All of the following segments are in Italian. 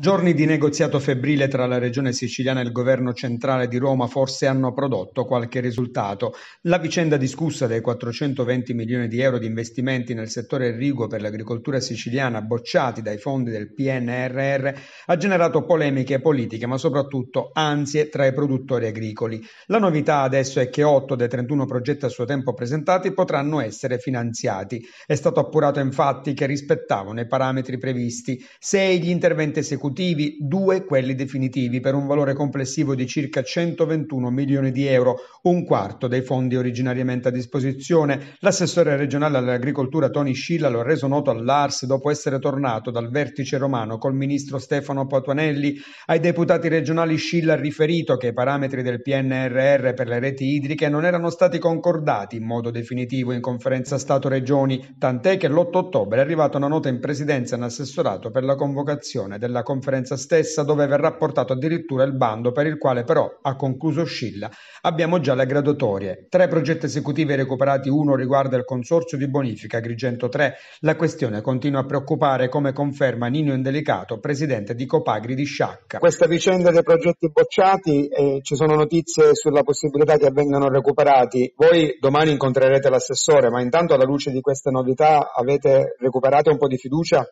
Giorni di negoziato febbrile tra la regione siciliana e il governo centrale di Roma forse hanno prodotto qualche risultato. La vicenda discussa dei 420 milioni di euro di investimenti nel settore irriguo per l'agricoltura siciliana bocciati dai fondi del PNRR ha generato polemiche politiche ma soprattutto ansie tra i produttori agricoli. La novità adesso è che 8 dei 31 progetti a suo tempo presentati potranno essere finanziati. È stato appurato infatti che rispettavano i parametri previsti. 6 gli interventi esecutivi esecutivi, due quelli definitivi, per un valore complessivo di circa 121 milioni di euro, un quarto dei fondi originariamente a disposizione. L'assessore regionale all'agricoltura Tony Scilla lo ha reso noto all'Ars dopo essere tornato dal vertice romano col ministro Stefano Patuanelli. Ai deputati regionali Scilla ha riferito che i parametri del PNRR per le reti idriche non erano stati concordati in modo definitivo in conferenza Stato-Regioni, tant'è che l'8 ottobre è arrivata una nota in presidenza in assessorato per la convocazione della conferenza conferenza stessa dove verrà portato addirittura il bando per il quale però, ha concluso Scilla, abbiamo già le graduatorie. Tre progetti esecutivi recuperati, uno riguarda il consorzio di bonifica Grigento 3. La questione continua a preoccupare come conferma Nino Indelicato, presidente di Copagri di Sciacca. Questa vicenda dei progetti bocciati, eh, ci sono notizie sulla possibilità che vengano recuperati. Voi domani incontrerete l'assessore, ma intanto alla luce di queste novità avete recuperato un po' di fiducia?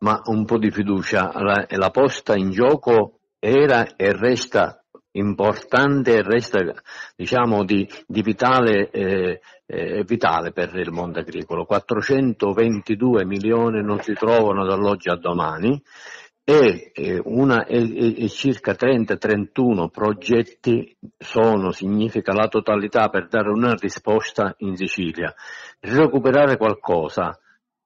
ma un po' di fiducia. La, la posta in gioco era e resta importante e resta diciamo, di, di vitale, eh, eh, vitale, per il mondo agricolo. 422 milioni non si trovano dall'oggi a domani e, eh, una, e, e circa 30-31 progetti sono, significa la totalità per dare una risposta in Sicilia. Recuperare qualcosa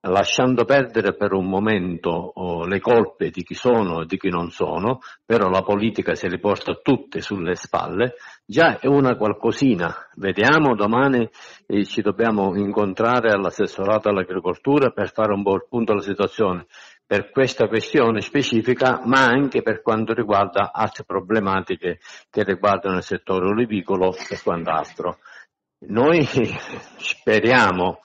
lasciando perdere per un momento oh, le colpe di chi sono e di chi non sono, però la politica se le porta tutte sulle spalle, già è una qualcosina. Vediamo domani eh, ci dobbiamo incontrare all'assessorato all'agricoltura per fare un po' il punto della situazione per questa questione specifica, ma anche per quanto riguarda altre problematiche che riguardano il settore olivicolo e quant'altro. Noi speriamo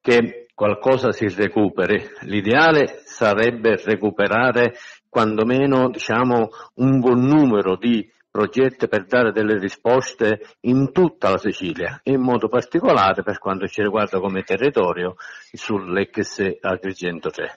che qualcosa si recuperi. L'ideale sarebbe recuperare quantomeno diciamo, un buon numero di progetti per dare delle risposte in tutta la Sicilia, in modo particolare per quanto ci riguarda come territorio sull'ex Agrigento 3.